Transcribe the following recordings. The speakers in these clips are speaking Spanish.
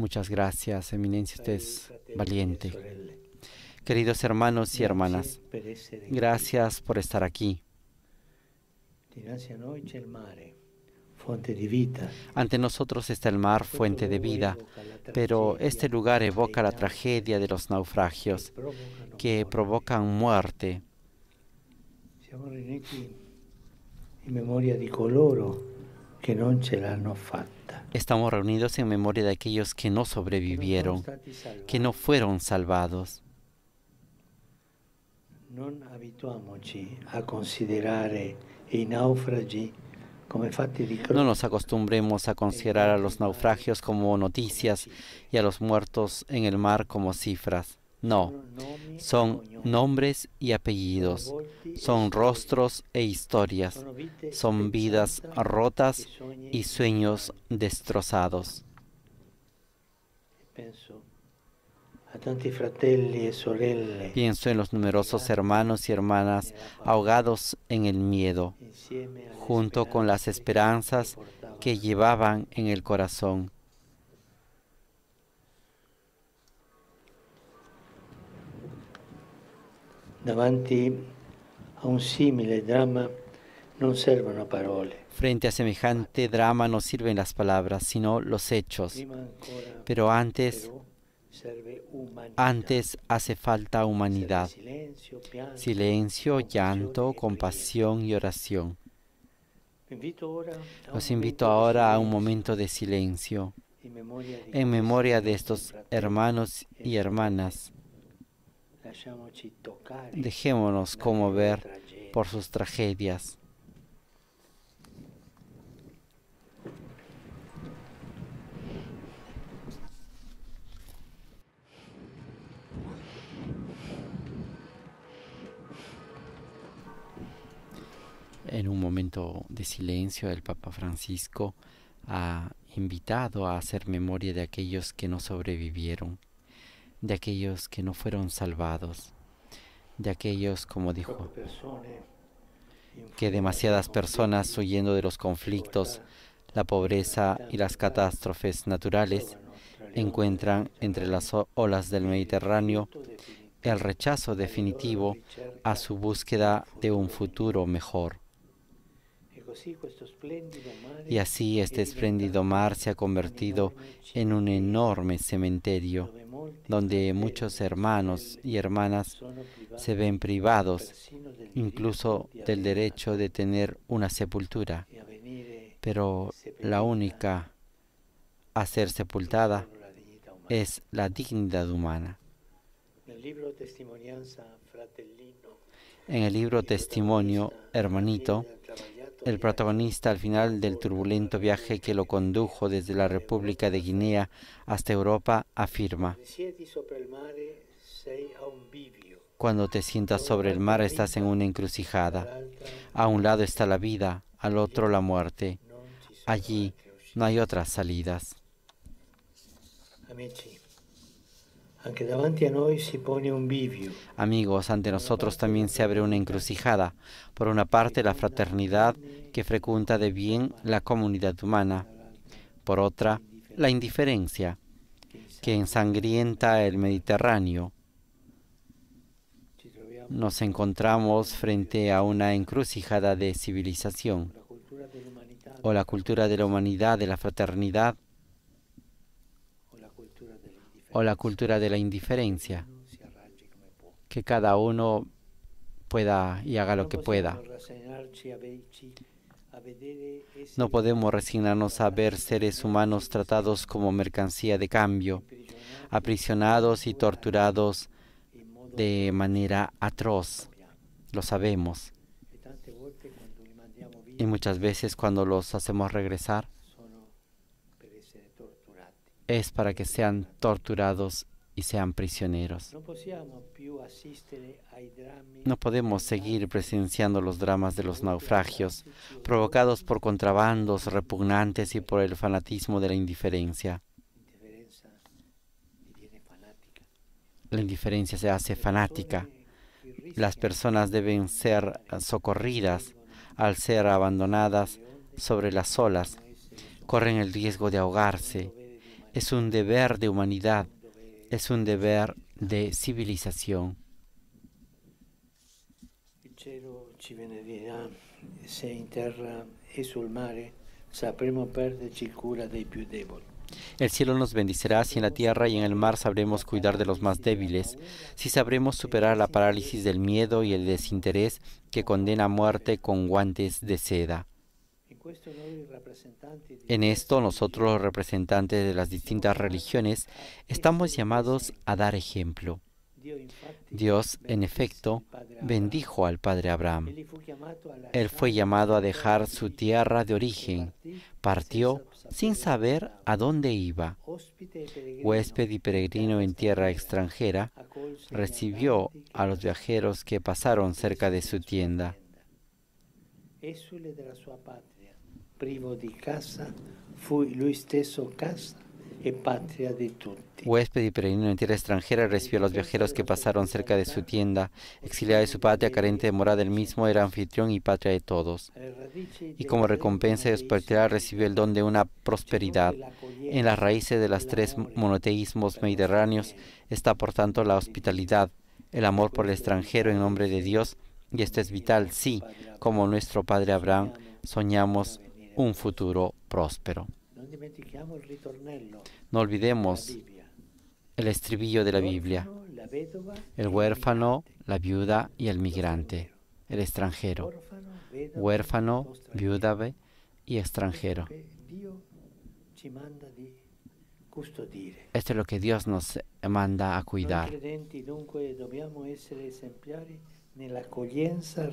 Muchas gracias, Eminencia, usted es valiente. Queridos hermanos y hermanas, gracias por estar aquí. Eh. Ante nosotros está el mar, fuente de vida, pero este lugar evoca la tragedia de los naufragios que provocan muerte. memoria de Estamos reunidos en memoria de aquellos que no sobrevivieron, que no fueron salvados. no nos acostumbremos a considerar a los naufragios como noticias y a los muertos en el mar como cifras. No, son nombres y apellidos, son rostros e historias, son vidas rotas y sueños destrozados. Pienso e en los numerosos hermanos y hermanas ahogados en el miedo, junto con las esperanzas que llevaban en el corazón Davanti a un simile dramma non servono parole. Frente a semejante drama no sirven las palabras, sino los hechos. Pero antes, antes hace falta humanidad, silencio, llanto, compasión y oración. Los invito ahora a un momento de silencio en memoria de estos hermanos y hermanas Dejémonos como ver por sus tragedias. En un momento de silencio, el Papa Francisco ha invitado a hacer memoria de aquellos que no sobrevivieron de aquellos que no fueron salvados, de aquellos, como dijo, que demasiadas personas huyendo de los conflictos, la pobreza y las catástrofes naturales encuentran entre las olas del Mediterráneo el rechazo definitivo a su búsqueda de un futuro mejor. Y así este espléndido mar se ha convertido en un enorme cementerio donde muchos hermanos y hermanas se ven privados incluso del derecho de tener una sepultura. Pero la única a ser sepultada es la dignidad humana. En el libro Testimonio Hermanito, el protagonista al final del turbulento viaje que lo condujo desde la República de Guinea hasta Europa, afirma, cuando te sientas sobre el mar estás en una encrucijada. A un lado está la vida, al otro la muerte. Allí no hay otras salidas. Amigos, ante nosotros también se abre una encrucijada. Por una parte, la fraternidad que frecuenta de bien la comunidad humana. Por otra, la indiferencia que ensangrienta el Mediterráneo. Nos encontramos frente a una encrucijada de civilización o la cultura de la humanidad, de la fraternidad, o la cultura de la indiferencia, que cada uno pueda y haga lo que pueda. No podemos resignarnos a ver seres humanos tratados como mercancía de cambio, aprisionados y torturados de manera atroz. Lo sabemos. Y muchas veces cuando los hacemos regresar, es para que sean torturados y sean prisioneros. No podemos seguir presenciando los dramas de los naufragios provocados por contrabandos repugnantes y por el fanatismo de la indiferencia. La indiferencia se hace fanática. Las personas deben ser socorridas al ser abandonadas sobre las olas. Corren el riesgo de ahogarse es un deber de humanidad, es un deber de civilización. El cielo nos bendicirá si en la tierra y en el mar sabremos cuidar de los más débiles, si sabremos superar la parálisis del miedo y el desinterés que condena a muerte con guantes de seda. En esto nosotros los representantes de las distintas religiones estamos llamados a dar ejemplo. Dios, en efecto, bendijo al padre Abraham. Él fue llamado a dejar su tierra de origen. Partió sin saber a dónde iba. Huésped y peregrino en tierra extranjera, recibió a los viajeros que pasaron cerca de su tienda primo di casa, fui lui stesso casa patria de tutti. Huésped y peregrino en tierra extranjera recibió a los viajeros que pasaron cerca de su tienda. Exiliado de su patria, carente de morada, del mismo era anfitrión y patria de todos. Y como recompensa de su recibió el don de una prosperidad. En las raíces de los tres monoteísmos mediterráneos está, por tanto, la hospitalidad, el amor por el extranjero en nombre de Dios, y esto es vital, sí, como nuestro padre Abraham soñamos un futuro próspero. No olvidemos el estribillo de la Biblia, el huérfano, la viuda y el migrante, el extranjero, huérfano, viuda y extranjero. Esto es lo que Dios nos manda a cuidar la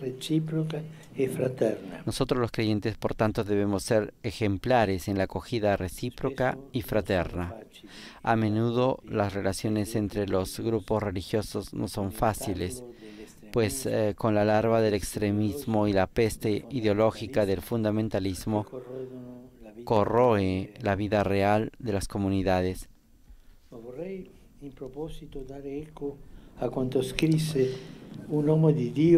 recíproca y fraterna. Nosotros los creyentes, por tanto, debemos ser ejemplares en la acogida recíproca y fraterna. A menudo las relaciones entre los grupos religiosos no son fáciles, pues eh, con la larva del extremismo y la peste ideológica del fundamentalismo corroe la vida real de las comunidades.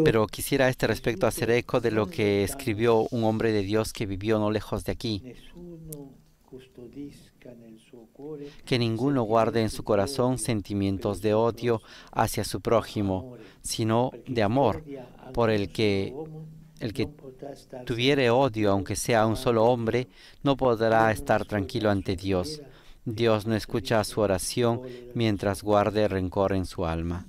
Pero quisiera a este respecto hacer eco de lo que escribió un hombre de Dios que vivió no lejos de aquí. Que ninguno guarde en su corazón sentimientos de odio hacia su prójimo, sino de amor, por el que el que tuviere odio, aunque sea un solo hombre, no podrá estar tranquilo ante Dios. Dios no escucha su oración mientras guarde rencor en su alma.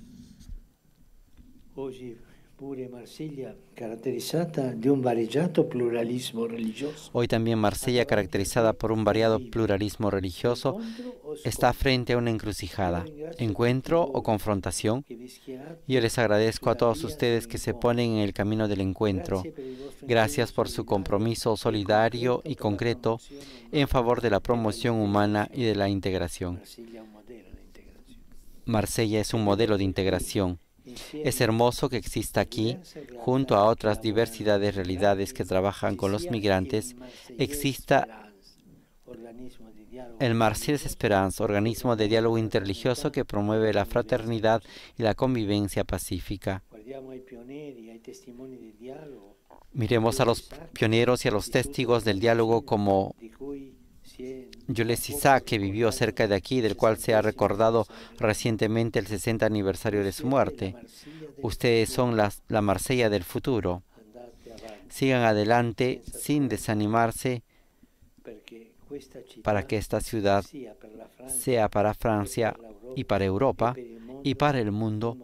Hoy también Marsella, caracterizada por un variado pluralismo religioso, está frente a una encrucijada, encuentro o confrontación. Yo les agradezco a todos ustedes que se ponen en el camino del encuentro. Gracias por su compromiso solidario y concreto en favor de la promoción humana y de la integración. Marsella es un modelo de integración. Es hermoso que exista aquí, junto a otras diversidades de realidades que trabajan con los migrantes, exista el Marcilles Esperance, organismo de diálogo interreligioso que promueve la fraternidad y la convivencia pacífica. Miremos a los pioneros y a los testigos del diálogo como Jules Isaac, que vivió cerca de aquí, del cual se ha recordado recientemente el 60 aniversario de su muerte. Ustedes son la, la Marsella del futuro. Sigan adelante sin desanimarse para que esta ciudad sea para Francia y para Europa y para el mundo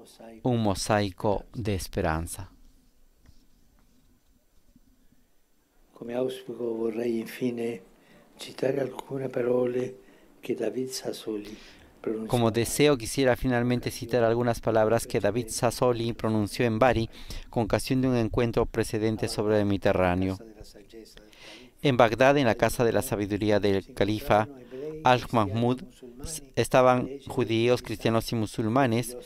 un mosaico de esperanza. Como deseo quisiera finalmente citar algunas palabras que David Sassoli pronunció en Bari con ocasión de un encuentro precedente sobre el Mediterráneo. En Bagdad, en la casa de la sabiduría del califa Al-Mahmud, estaban judíos, cristianos y musulmanes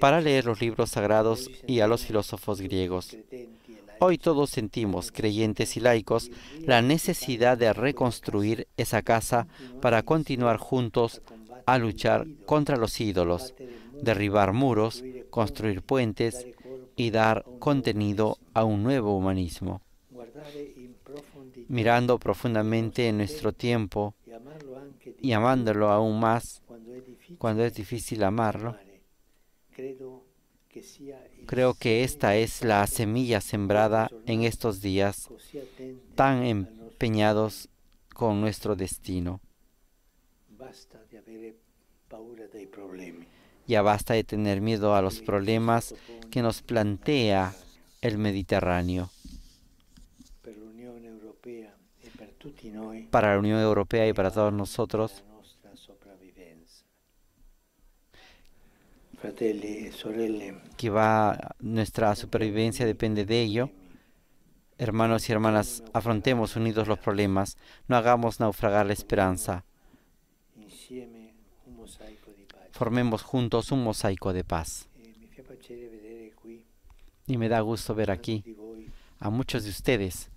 para leer los libros sagrados y a los filósofos griegos. Hoy todos sentimos, creyentes y laicos, la necesidad de reconstruir esa casa para continuar juntos a luchar contra los ídolos, derribar muros, construir puentes y dar contenido a un nuevo humanismo. Mirando profundamente en nuestro tiempo y amándolo aún más cuando es difícil amarlo, Creo que esta es la semilla sembrada en estos días tan empeñados con nuestro destino. Ya basta de tener miedo a los problemas que nos plantea el Mediterráneo. Para la Unión Europea y para todos nosotros, E que va, nuestra supervivencia depende de ello. Hermanos y hermanas, afrontemos unidos los problemas, no hagamos naufragar la esperanza. Formemos juntos un mosaico de paz. Eh, y me da gusto ver aquí a muchos de ustedes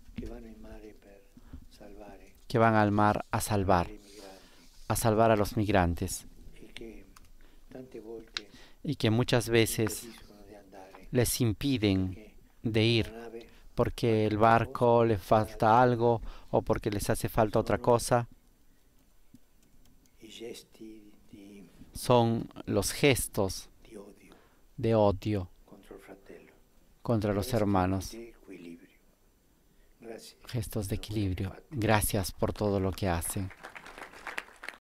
que van al mar a salvar, a salvar a los migrantes y que muchas veces les impiden de ir porque el barco le falta algo o porque les hace falta otra cosa. Son los gestos de odio contra los hermanos. Gestos de equilibrio. Gracias por todo lo que hacen.